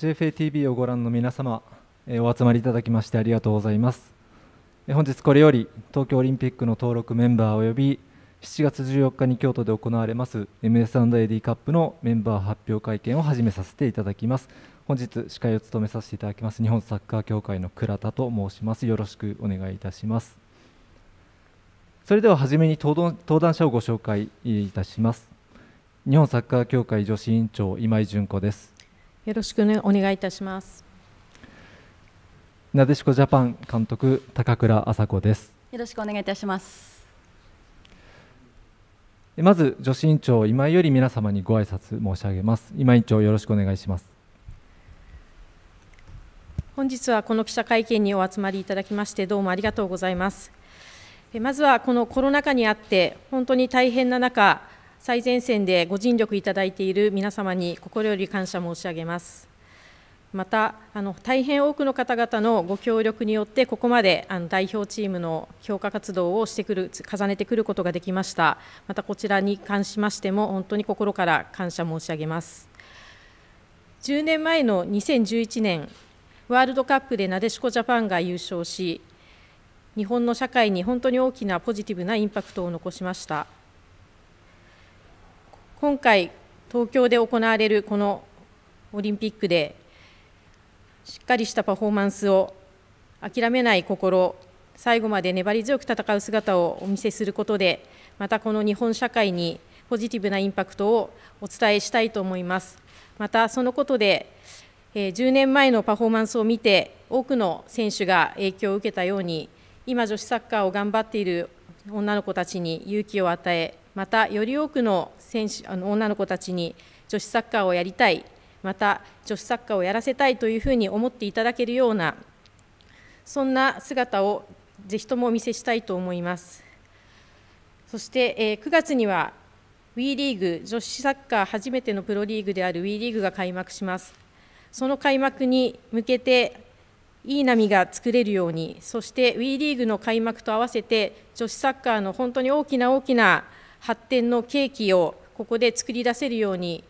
JFATV をご覧の皆様、えお集まりいただきましてありがとうございます、え本日これより東京オリンピックの登録メンバーおよび7月14日に京都で行われます MS&AD カップのメンバー発表会見を始めさせていただきます本日司会を務めさせていただきます日本サッカー協会の倉田と申しますよろしくお願いいたしますそれでは初めに登壇者をご紹介いたします日本サッカー協会女子委員長今井純子ですよろしく、お願いいたしますなでしこジャパン監督高倉麻子ですよろしくお願いいたしますまず女子委員長今より皆様にご挨拶申し上げます今委員長よろしくお願いします本日はこの記者会見にお集まりいただきましてどうもありがとうございますまずはこのコロナ禍にあって本当に大変な中最前線でご尽力いただいている皆様に心より感謝申し上げます。またあの大変多くの方々のご協力によってここまであの代表チームの評価活動をしてくる重ねてくることができましたまたこちらに関しましても本当に心から感謝申し上げます10年前の2011年ワールドカップでなでしこジャパンが優勝し日本の社会に本当に大きなポジティブなインパクトを残しました今回、東京で行われるこのオリンピックで、しっかりしたパフォーマンスを諦めない心、最後まで粘り強く戦う姿をお見せすることで、またこの日本社会にポジティブなインパクトをお伝えしたいと思います。またそのことでえ10年前のパフォーマンスを見て、多くの選手が影響を受けたように、今、女子サッカーを頑張っている女の子たちに勇気を与え、またより多くの選手あの女の子たちに女子サッカーをやりたいまた女子サッカーをやらせたいというふうに思っていただけるようなそんな姿をぜひともお見せしたいと思いますそして、え9月には WE リーグ女子サッカー初めてのプロリーグである WE リーグが開幕しますその開幕に向けていい波が作れるようにそして WE リーグの開幕と合わせて女子サッカーの本当に大きな大きな発展の契機をここで作り出せるように、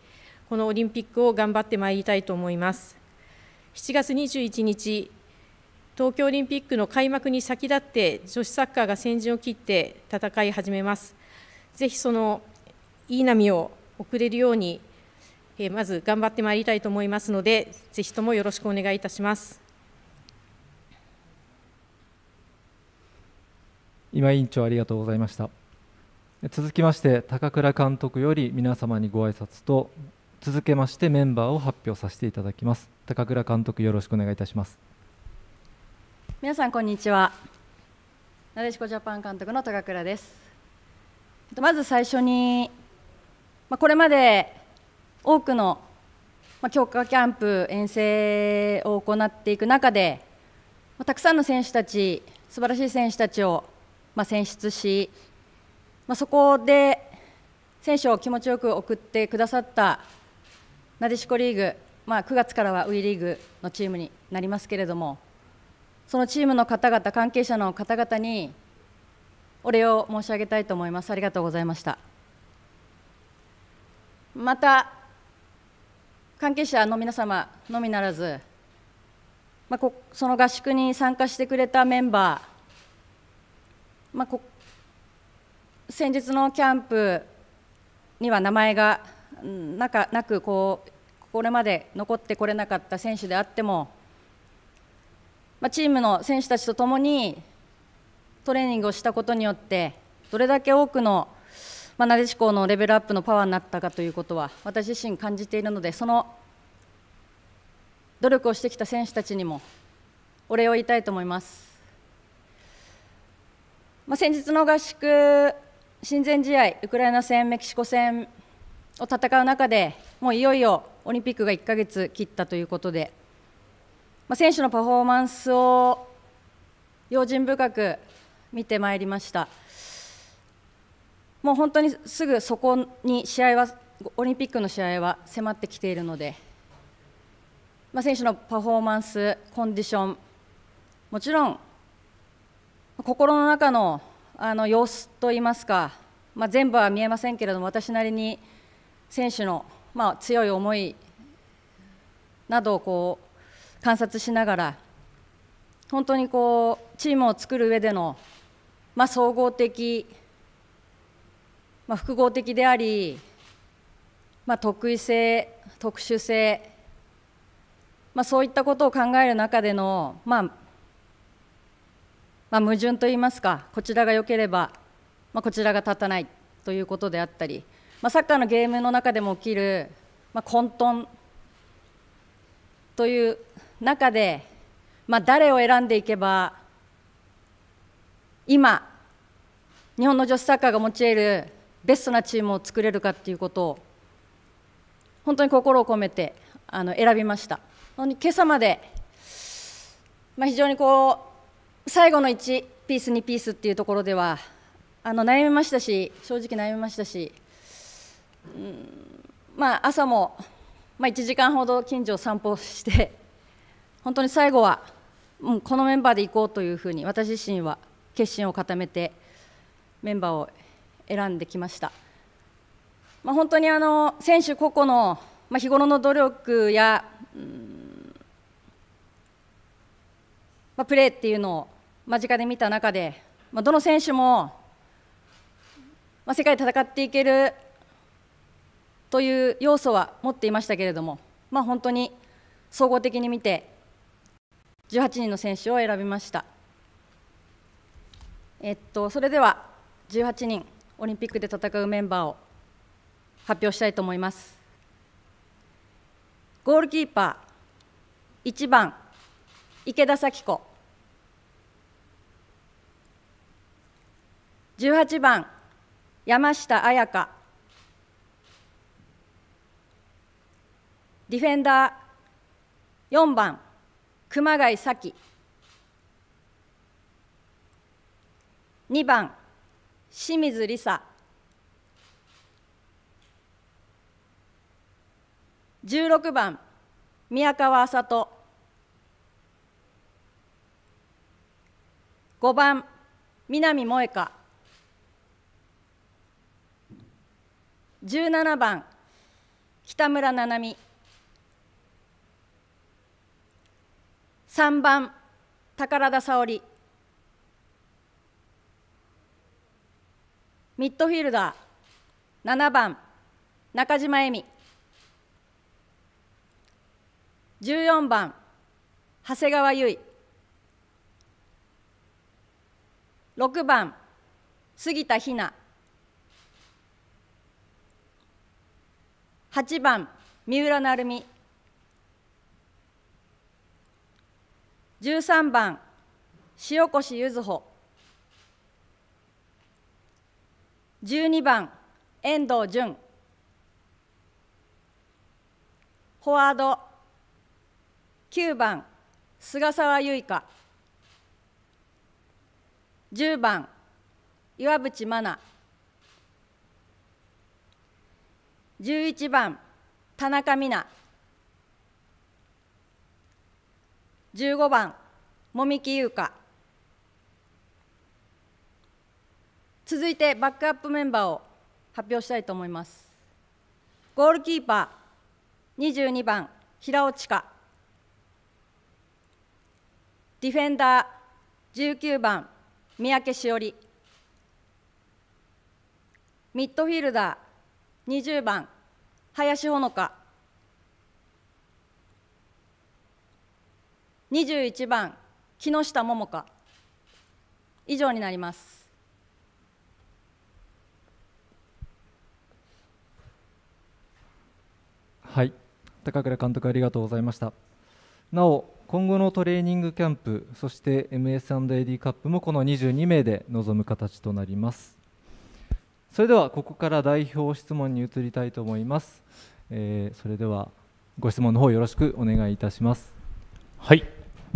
このオリンピックを頑張ってまいりたいと思います。7月21日、東京オリンピックの開幕に先立って女子サッカーが先陣を切って戦い始めます。ぜひそのいい波を送れるように、えまず頑張ってまいりたいと思いますので、ぜひともよろしくお願いいたします。今委員長ありがとうございました。続きまして高倉監督より皆様にご挨拶と続けましてメンバーを発表させていただきます高倉監督よろしくお願いいたします皆さんこんにちはなでしこジャパン監督の高倉ですまず最初にこれまで多くの強化キャンプ遠征を行っていく中でたくさんの選手たち素晴らしい選手たちを選出しまあ、そこで選手を気持ちよく送ってくださったなでしこリーグ、まあ、9月からは WE リーグのチームになりますけれどもそのチームの方々関係者の方々にお礼を申し上げたいと思いますありがとうございましたまた関係者の皆様のみならず、まあ、その合宿に参加してくれたメンバー、まあ、先日のキャンプには名前がなかなくこうこれまで残ってこれなかった選手であっても、まあ、チームの選手たちとともにトレーニングをしたことによってどれだけ多くの、まあ、なでしこのレベルアップのパワーになったかということは私自身感じているのでその努力をしてきた選手たちにもお礼を言いたいと思います。まあ、先日の合宿親善試合、ウクライナ戦、メキシコ戦を戦う中で、もういよいよオリンピックが1ヶ月切ったということで、まあ、選手のパフォーマンスを用心深く見てまいりました。もう本当にすぐそこに試合はオリンピックの試合は迫ってきているので、まあ、選手のパフォーマンス、コンディションもちろん心の中のあの様子といいますか、まあ、全部は見えませんけれども私なりに選手の、まあ、強い思いなどをこう観察しながら本当にこうチームを作る上での、まあ、総合的、まあ、複合的であり、まあ、得意性、特殊性、まあ、そういったことを考える中での、まあ、まあ、矛盾といいますかこちらが良ければ、まあ、こちらが立たないということであったり、まあ、サッカーのゲームの中でも起きる、まあ、混沌という中で、まあ、誰を選んでいけば今日本の女子サッカーが持ち得るベストなチームを作れるかということを本当に心を込めてあの選びました。今朝まで、まあ、非常にこう最後の1ピース2ピースっていうところではあの悩みましたし正直悩みましたし、うんまあ、朝も、まあ、1時間ほど近所を散歩して本当に最後は、うん、このメンバーで行こうというふうに私自身は決心を固めてメンバーを選んできました。まあ、本当にあの選手個々の、まあ、日頃の努力や、うんまあ、プレーっていうのを間近で見た中で、まあ、どの選手も、まあ、世界で戦っていけるという要素は持っていましたけれども、まあ、本当に総合的に見て18人の選手を選びました。えっと、それでは18人オリンピックで戦うメンバーを発表したいと思います。ゴールキーパー1番池田咲子18番山下彩香ディフェンダー4番熊谷紀2番清水梨沙16番宮川麻人5番南萌香17番北村七海3番宝田沙織ミッドフィールダー7番中島恵美14番長谷川結衣6番杉田ひな8番三浦成美13番塩越ゆずほ12番遠藤淳フォワード9番菅沢結花10番岩渕真奈11番田中美奈15番もきゆ優か続いてバックアップメンバーを発表したいと思いますゴールキーパー22番平尾千佳ディフェンダー19番三宅詩織ミッドフィルダー20番林ほのか21番木下桃香以上になりますはい高倉監督ありがとうございましたなお今後のトレーニングキャンプそして MS&AD カップもこの22名で臨む形となりますそれではここから代表質問に移りたいと思います、えー、それではご質問の方よろしくお願いいたしますはい、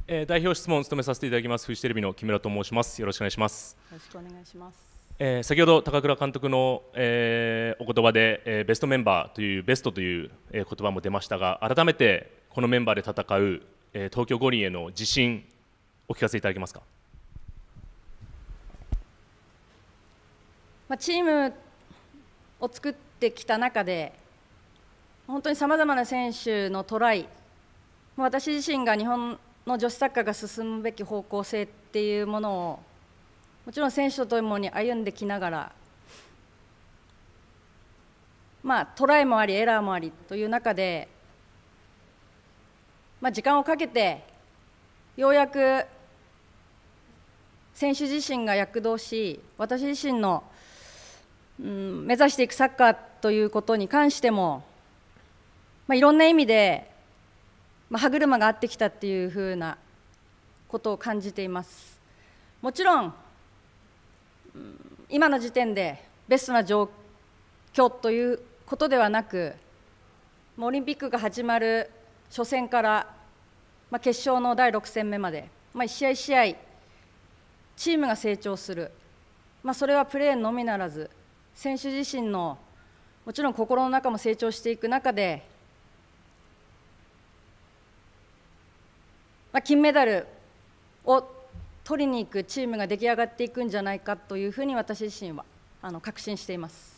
えー、代表質問を務めさせていただきますフジテレビの木村と申しますよろしくお願いしますよろしくお願いしますえー、先ほど高倉監督の、えー、お言葉で、えー、ベストメンバーというベストという、えー、言葉も出ましたが改めてこのメンバーで戦う、えー、東京五輪への自信お聞かせいただけますかまあ、チームを作ってきた中で本当にさまざまな選手のトライ私自身が日本の女子サッカーが進むべき方向性っていうものをもちろん選手とともに歩んできながら、まあ、トライもありエラーもありという中で、まあ、時間をかけてようやく選手自身が躍動し私自身のうん、目指していくサッカーということに関しても、まあ、いろんな意味で、まあ、歯車が合ってきたっていうふうなことを感じています。もちろん、ん、今の時点でベストな状況ということではなくオリンピックが始まる初戦から、まあ、決勝の第6戦目まで、まあ、1試合1試合チームが成長する、まあ、それはプレーのみならず選手自身のもちろん心の中も成長していく中で、まあ、金メダルを取りに行くチームが出来上がっていくんじゃないかというふうに私自身はあの確信しています。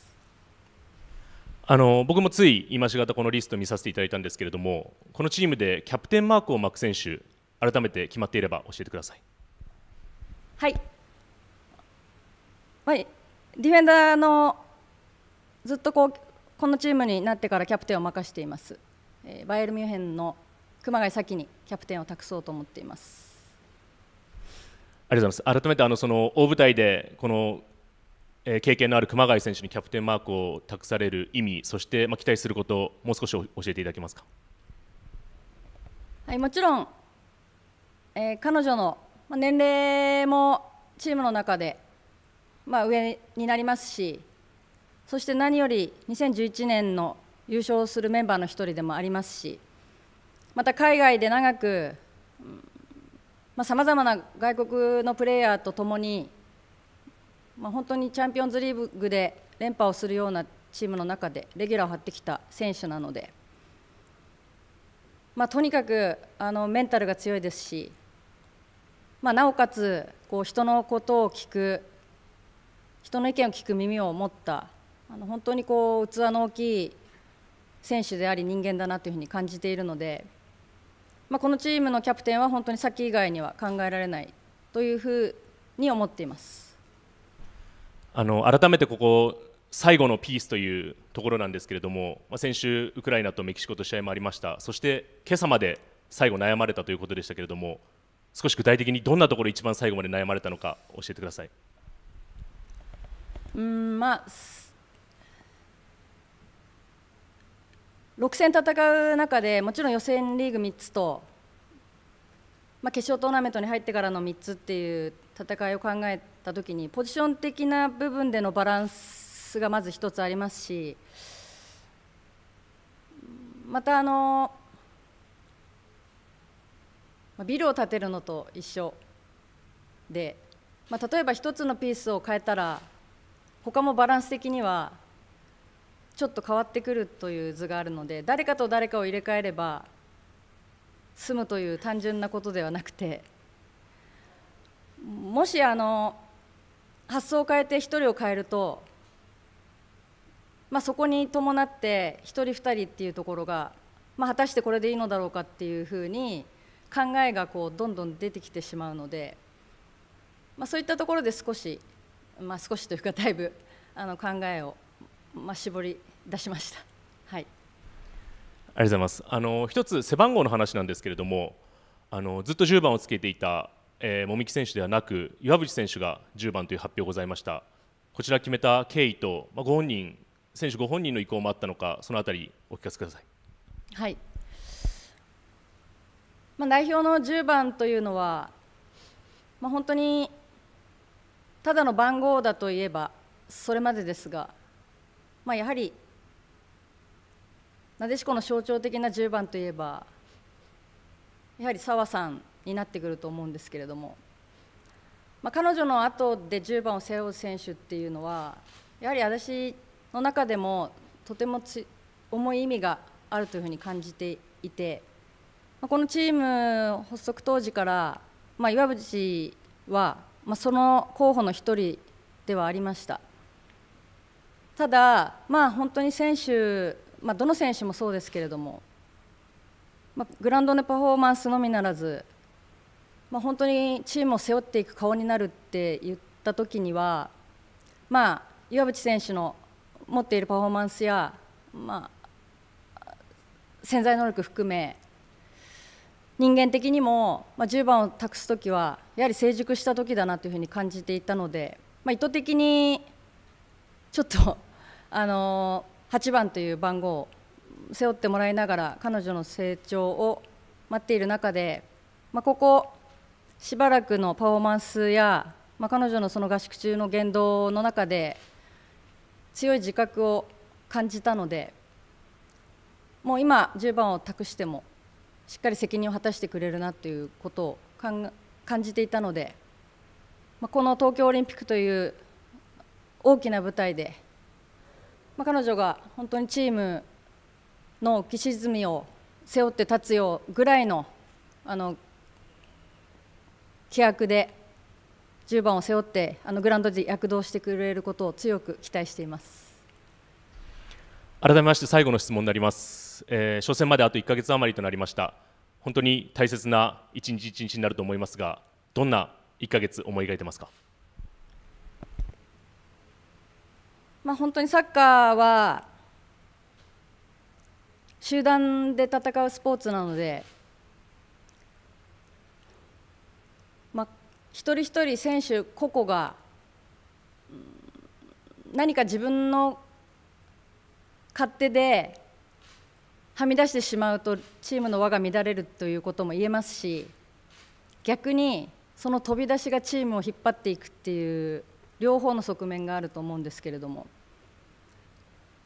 あの僕もつい今しがたこのリスト見させていただいたんですけれどもこのチームでキャプテンマークを巻く選手改めて決まっていれば教えてください。はい、はいディフェンダーのずっとこうこのチームになってからキャプテンを任しています、えー、バイエルミュンヘンの熊谷先にキャプテンを託そうと思っていますありがとうございます改めてあのその大舞台でこのえ経験のある熊谷選手にキャプテンマークを託される意味そして、ま期待することをもう少し教えていただけますか、はい、もちろん、えー、彼女の、ま年齢もチームの中でまあ、上になりますしそして何より2011年の優勝するメンバーの1人でもありますしまた海外で長くさまざ、まな外国のプレーヤーとともに、まあ、本当にチャンピオンズリーグで連覇をするようなチームの中でレギュラーを張ってきた選手なので、まあ、とにかくあのメンタルが強いですし、まなおかつこう人のことを聞く人の意見を聞く耳を持ったあの本当にこう器の大きい選手であり人間だなというふうに感じているので、まあ、このチームのキャプテンは本当に先以外には考えられないというふうに思っていますあの改めてここ最後のピースというところなんですけれども、まあ、先週、ウクライナとメキシコと試合もありましたそして今朝まで最後悩まれたということでしたけれども少し具体的にどんなところ一番最後まで悩まれたのか教えてください。うんまあ6戦戦う中でもちろん予選リーグ3つと、まあ、決勝トーナメントに入ってからの3つっていう戦いを考えた時にポジション的な部分でのバランスがまず1つありますしまたあのビルを建てるのと一緒で、まあ、例えば1つのピースを変えたら他もバランス的にはちょっと変わってくるという図があるので誰かと誰かを入れ替えれば済むという単純なことではなくてもしあの発想を変えて1人を変えると、まあ、そこに伴って1人2人っていうところが、まあ、果たしてこれでいいのだろうかっていうふうに考えがこうどんどん出てきてしまうので、まあ、そういったところで少しまあ、少しというかだいぶあの考えを、まあ、絞り出しました。はいありがとうございます。あの一つ背番号の話なんですけれども、あのずっと10番をつけていた、えー、茂木選手ではなく岩渕選手が10番という発表ございました。こちら決めた経緯と、まあ、ご本人選手ご本人の意向もあったのか、そのあたりお聞かせください。はい。まあ代表の10番というのは、まあ本当にただの番号だといえばそれまでですが、まあ、やはりなでしこの象徴的な10番といえばやはり澤さんになってくると思うんですけれども、まあ、彼女の後で10番を背負う選手っていうのはやはり私の中でもとても重い意味があるというふうに感じていて、まあ、このチーム発足当時から、まあ、岩渕はまあ、その候補の1人ではありましたただ、まあ、本当に選手、まあ、どの選手もそうですけれども、まあ、グラウンドのパフォーマンスのみならず、まあ、本当にチームを背負っていく顔になるって言った時には、まあ、岩渕選手の持っているパフォーマンスや、まあ、潜在能力含め人間的にも、まあ、10番を託す時はやはり成熟した時だなというふうに感じていたので、まあ、意図的にちょっとあのー、8番という番号を背負ってもらいながら彼女の成長を待っている中で、まあ、ここしばらくのパフォーマンスや、まあ、彼女のその合宿中の言動の中で強い自覚を感じたのでもう今10番を託してもしっかり責任を果たしてくれるなということを感じていたので、まあ、この東京オリンピックという大きな舞台で、まあ、彼女が本当にチームの浮き沈みを背負って立つようぐらいのあの規約で10番を背負ってあのグラウンドで躍動してくれることを強く期待しています改めまして最後の質問になります、えー、初戦まであと1か月余りとなりました本当に大切な一日一日になると思いますがどんな1か月思い描いてますか、まあ、本当にサッカーは集団で戦うスポーツなので、まあ、一人一人選手個々が何か自分の勝手ではみ出してしまうとチームの輪が乱れるということも言えますし逆にその飛び出しがチームを引っ張っていくっていう両方の側面があると思うんですけれども、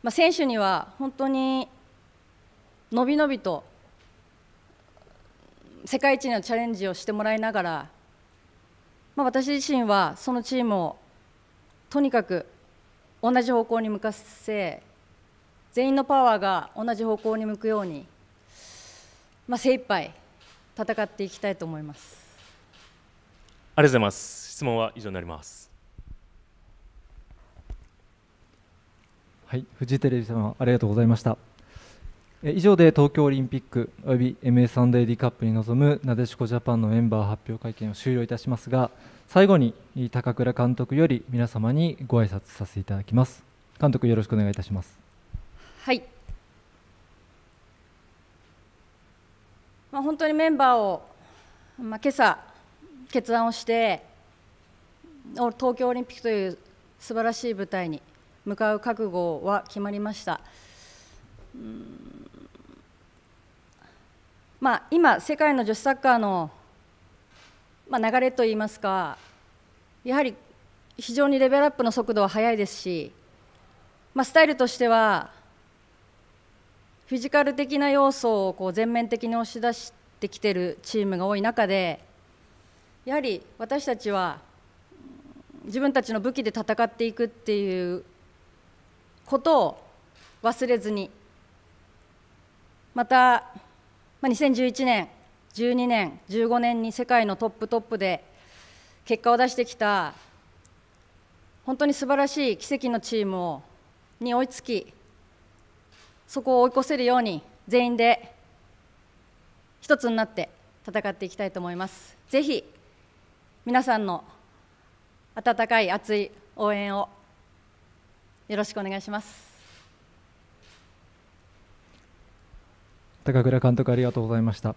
まあ、選手には本当にのびのびと世界一のチャレンジをしてもらいながら、まあ、私自身はそのチームをとにかく同じ方向に向かせ全員のパワーが同じ方向に向くように、まあ、精一杯戦っていきたいと思いますありがとうございます質問は以上になりますはいフジテレビ様ありがとうございました以上で東京オリンピックおよび MA3DD カップに臨むなでしこジャパンのメンバー発表会見を終了いたしますが最後に高倉監督より皆様にご挨拶させていただきます監督よろしくお願いいたしますはい、まあ、本当にメンバーを、まあ、今朝決断をして東京オリンピックという素晴らしい舞台に向かう覚悟は決まりました。まあ、今、世界の女子サッカーの、まあ、流れといいますかやはり非常にレベルアップの速度は速いですし、まあ、スタイルとしてはフィジカル的な要素をこう全面的に押し出してきてるチームが多い中でやはり私たちは自分たちの武器で戦っていくっていうことを忘れずにまた、まあ、2011年12年15年に世界のトップトップで結果を出してきた本当に素晴らしい奇跡のチームをに追いつきそこを追い越せるように全員で一つになって戦っていきたいと思いますぜひ皆さんの温かい熱い応援をよろしくお願いします高倉監督ありがとうございました、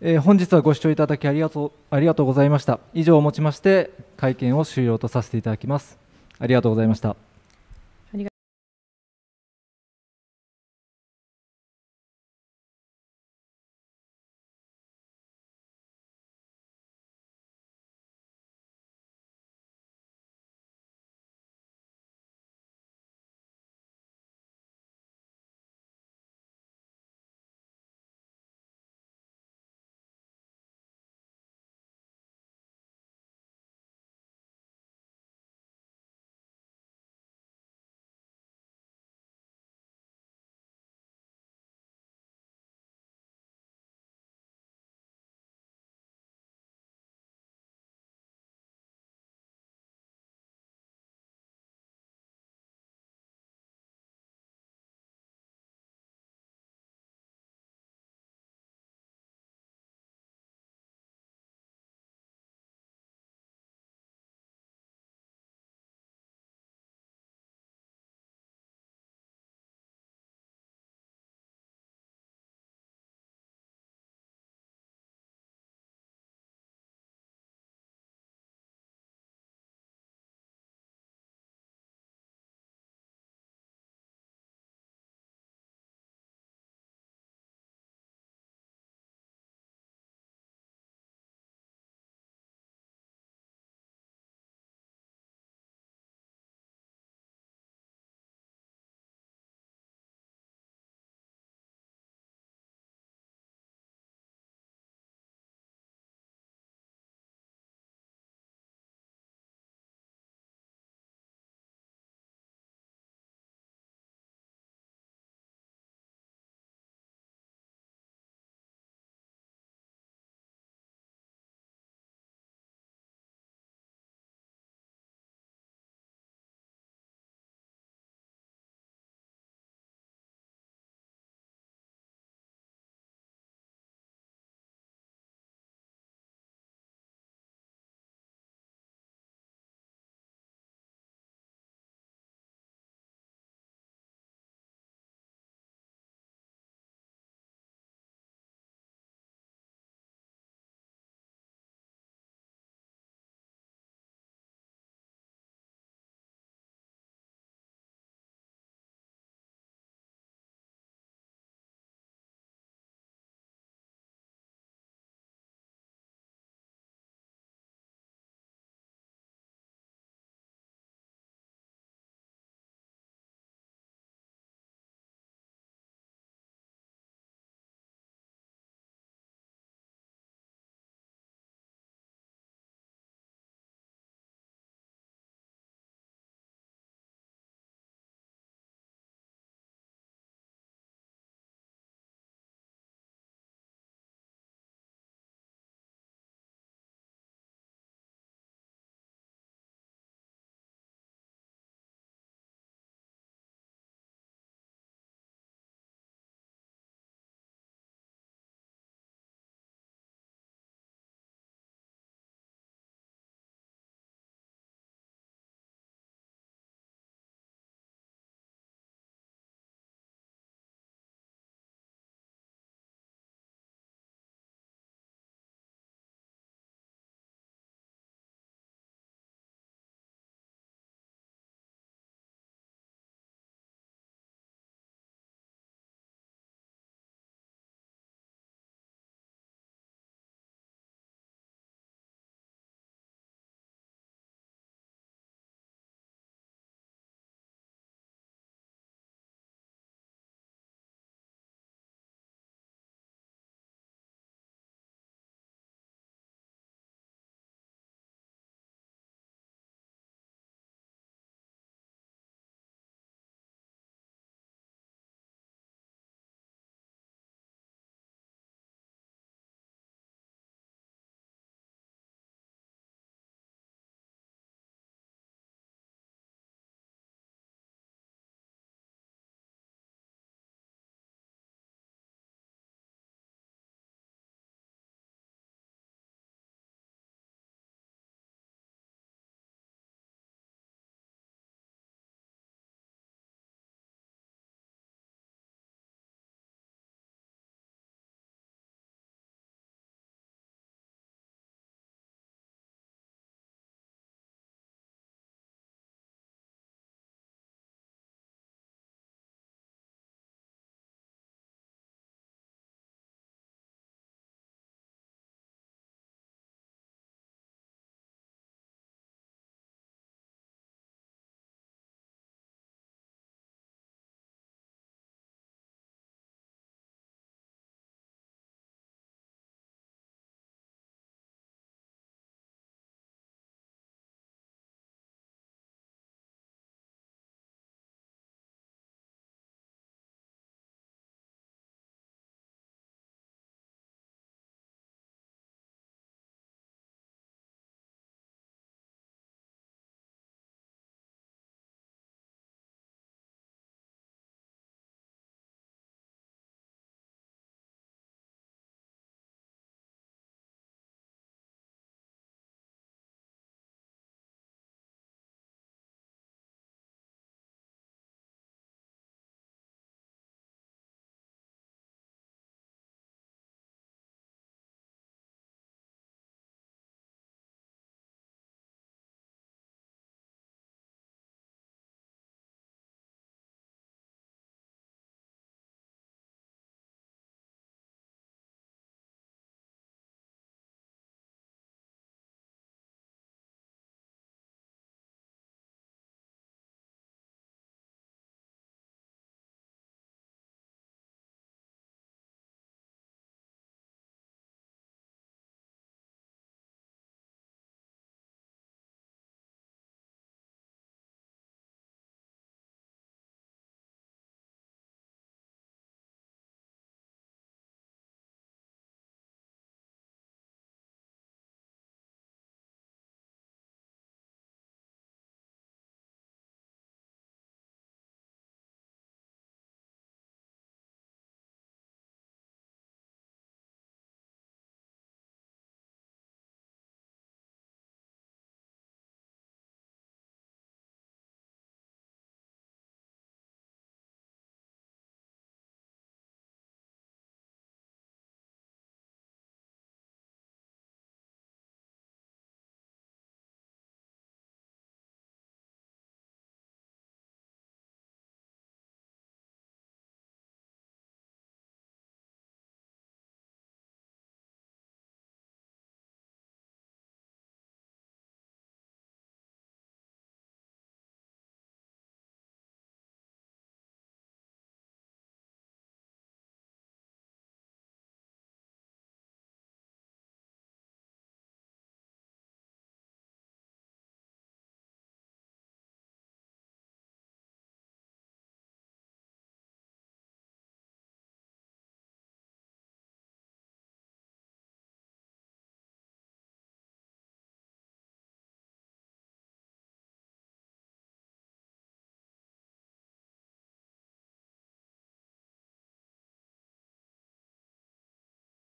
えー、本日はご視聴いただきありがとうありがとうございました以上をもちまして会見を終了とさせていただきますありがとうございました